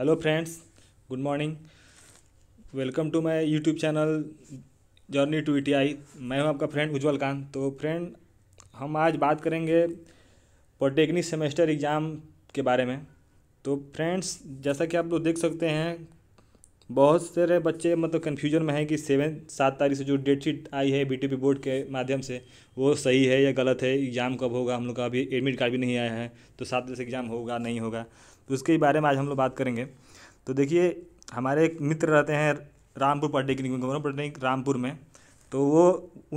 hello friends good morning welcome to my YouTube channel journey to ई मैं हूं आपका फ्रेंड उज्जवल कान तो फ्रेंड हम आज बात करेंगे पॉलिटेक्निक सेमेस्टर एग्ज़ाम के बारे में तो फ्रेंड्स जैसा कि आप लोग देख सकते हैं बहुत सारे बच्चे मतलब कन्फ्यूजन में हैं कि सेवन सात तारीख से जो डेट शीट आई है बी बोर्ड के माध्यम से वो सही है या गलत है एग्ज़ाम कब होगा हम लोग का अभी एडमिट कार्ड भी नहीं आया है तो सात तारीख से एग्ज़ाम होगा नहीं होगा तो उसके बारे में आज हम लोग बात करेंगे तो देखिए हमारे एक मित्र रहते हैं रामपुर पॉलिटेक्निक पॉलिटेक्निक रामपुर में तो वो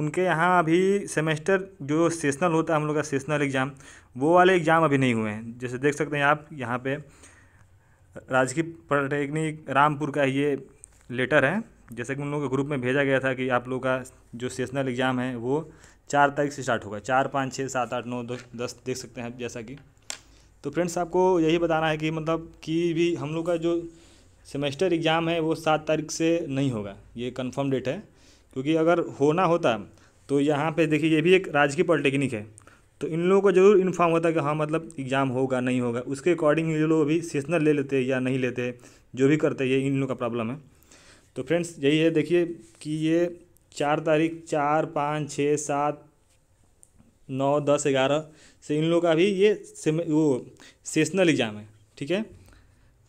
उनके यहाँ अभी सेमेस्टर जो सेशनल होता है हम लोग का सेशनल एग्ज़ाम वो वाले एग्ज़ाम अभी नहीं हुए हैं जैसे देख सकते हैं आप यहाँ पे राजकीय पॉलिटेक्निक रामपुर का ये लेटर है जैसे कि उन लोगों के ग्रुप में भेजा गया था कि आप लोगों का जो सेशनल एग्ज़ाम है वो चार तारीख से स्टार्ट होगा चार पाँच छः सात आठ नौ दस देख सकते हैं जैसा कि तो फ्रेंड्स आपको यही बताना है कि मतलब कि भी हम लोग का जो सेमेस्टर एग्ज़ाम है वो सात तारीख से नहीं होगा ये कन्फर्म डेट है क्योंकि अगर होना होता तो यहाँ पे देखिए ये भी एक राजकीय पॉलिटेक्निक है तो इन लोगों को जरूर इन्फॉर्म होता है कि हाँ मतलब एग्ज़ाम होगा नहीं होगा उसके अकॉर्डिंग ये लोग अभी सेशनल ले लेते हैं या नहीं लेते जो भी करते ये इन लोगों का प्रॉब्लम है तो फ्रेंड्स यही है देखिए कि ये चार तारीख चार पाँच छः सात नौ दस ग्यारह से इन लोगों का भी ये वो सेशनल एग्ज़ाम है ठीक है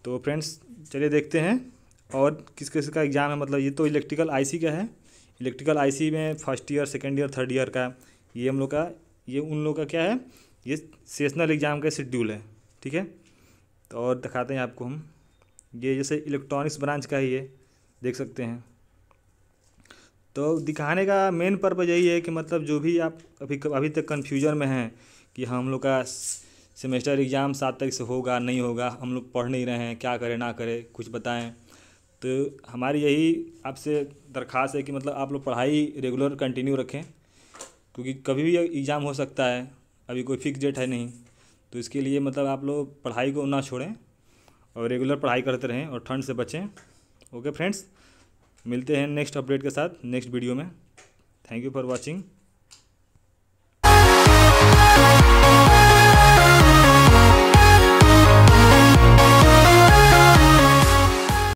तो फ्रेंड्स चलिए देखते हैं और किस किस का एग्ज़ाम है मतलब ये तो इलेक्ट्रिकल आईसी का है इलेक्ट्रिकल आईसी में first year second year third year का ये हम लोग का ये उन लोगों का क्या है ये सेशनल एग्ज़ाम का शेड्यूल है ठीक है तो और दिखाते हैं आपको हम ये जैसे इलेक्ट्रॉनिक्स ब्रांच का ही ये देख सकते हैं तो दिखाने का मेन पर्पज़ यही है कि मतलब जो भी आप अभी अभी तक कन्फ्यूजन में हैं कि हम लोग का सेमेस्टर एग्ज़ाम सात तारीख से होगा नहीं होगा हम लोग पढ़ नहीं रहे हैं क्या करें ना करें कुछ बताएं तो हमारी यही आपसे दरख्वास्त है कि मतलब आप लोग पढ़ाई रेगुलर कंटिन्यू रखें क्योंकि कभी भी एग्ज़ाम हो सकता है अभी कोई फिक्स डेट है नहीं तो इसके लिए मतलब आप लोग पढ़ाई को ना छोड़ें और रेगुलर पढ़ाई करते रहें और ठंड से बचें ओके फ्रेंड्स मिलते हैं नेक्स्ट अपडेट के साथ नेक्स्ट वीडियो में थैंक यू फॉर वॉचिंग